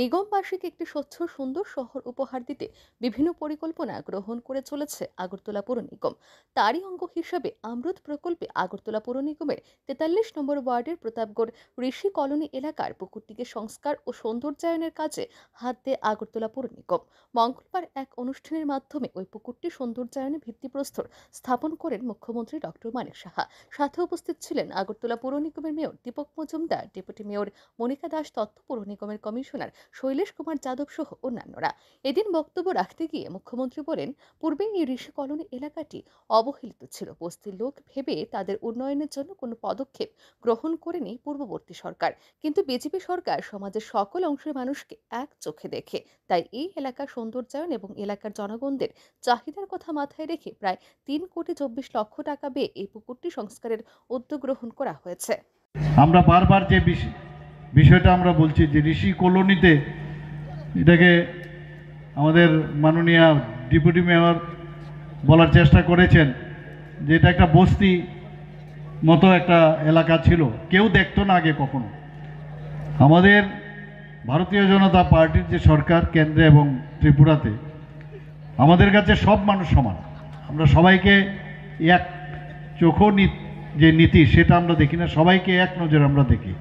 নিগমবাসীকে একটি স্বচ্ছ সুন্দর শহর উপহার দিতে বিভিন্ন পরিকল্পনা গ্রহণ করে চলেছে আগরতলা পৌর নিগম তারই অঙ্গ হিসাবে আমরুত প্রকল্পে আগরতলা পৌর নিগমের তেতাল্লিশ নম্বর ওয়ার্ডের প্রতাপগড় ঋষি কলোনি এলাকার পুকুরটিকে সংস্কার ও সৌন্দর্যায়নের কাজে হাত দেয় আগরতলা পৌর নিগম মঙ্গলবার এক অনুষ্ঠানের মাধ্যমে ওই পুকুরটি সৌন্দর্যায়নে ভিত্তিপ্রস্তর স্থাপন করেন মুখ্যমন্ত্রী ডক্টর মানিক সাহা সাথে উপস্থিত ছিলেন আগরতলা পৌর নিগমের mayor Dipak Majumdar deputy mayor Monika Das তথ্য পৌর নিগমের কমিশনার শৈলেশ কুমার যাদব সহ অন্যান্যরা এদিন বক্তব্য রাখতে গিয়ে মুখ্যমন্ত্রী বলেন পূর্বে এই ঋষি কলোনি এলাকাটি অবহেলিত ছিল বস্তির লোক ভেবে তাদের উন্নয়নের জন্য কোনো পদক্ষেপ গ্রহণ করেনি পূর্ববর্তী সরকার কিন্তু বিজেপি সরকার সমাজের সকল অংশের মানুষকে এক চোখে দেখে তাই এই এলাকার সৌন্দর্যায়ন এবং এলাকার জনগণদের চাহিদার কথা মাথায় রেখে প্রায় তিন কোটি চব্বিশ লক্ষ টাকা ব্যয়ে এই পুকুরটি সংস্কারের উদ্যোগ গ্রহণ করা হয়েছে আমরা বারবার যে বিষয়টা আমরা বলছি যে ঋষি কলোনিতে এটাকে আমাদের মাননীয় ডেপুটি মেয়র বলার চেষ্টা করেছেন যে এটা একটা বস্তি মতো একটা এলাকা ছিল কেউ দেখতো না আগে কখনো আমাদের ভারতীয় জনতা পার্টির যে সরকার কেন্দ্রে এবং ত্রিপুরাতে আমাদের কাছে সব মানুষ সমান আমরা সবাইকে এক চোখ যে নীতি সেটা আমরা দেখি না সবাইকে এক নজর আমরা দেখি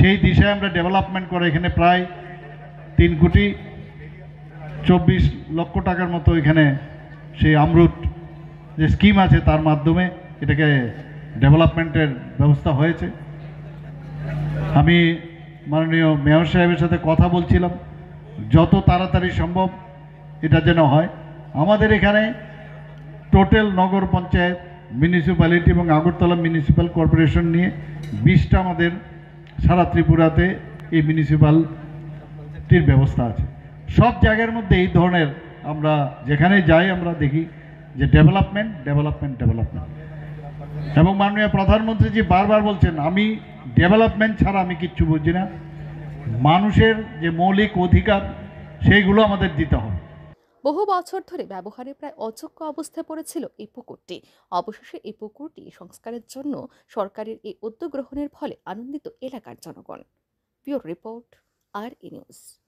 সেই দিশায় আমরা ডেভেলপমেন্ট করে এখানে প্রায় তিন কোটি চব্বিশ লক্ষ টাকার মতো এখানে সেই আমরুট যে স্কিম আছে তার মাধ্যমে এটাকে ডেভেলপমেন্টের ব্যবস্থা হয়েছে আমি মাননীয় মেয়র সাহেবের সাথে কথা বলছিলাম যত তাড়াতাড়ি সম্ভব এটা যেন হয় আমাদের এখানে টোটাল নগর পঞ্চায়েত মিউনিসিপ্যালিটি এবং আগরতলা মিউনিসিপ্যাল কর্পোরেশন নিয়ে বিশটা আমাদের সারা ত্রিপুরাতে এই মিউনিসিপ্যালটির ব্যবস্থা আছে সব জায়গার মধ্যে এই ধরনের আমরা যেখানে যাই আমরা দেখি যে ডেভেলপমেন্ট ডেভেলপমেন্ট ডেভেলপমেন্ট এবং মাননীয় প্রধানমন্ত্রীজি বারবার বলছেন আমি ডেভেলপমেন্ট ছাড়া আমি কিচ্ছু বুঝি না মানুষের যে মৌলিক অধিকার সেইগুলো আমাদের দিতে হবে বহু বছর ধরে ব্যবহারে প্রায় অযোগ্য অবস্থায় পড়েছিল এই পুকুরটি অবশেষে এই পুকুরটি সংস্কারের জন্য সরকারের এই উদ্যোগ গ্রহণের ফলে আনন্দিত এলাকার জনগণ পিওর রিপোর্ট আর ই নিউজ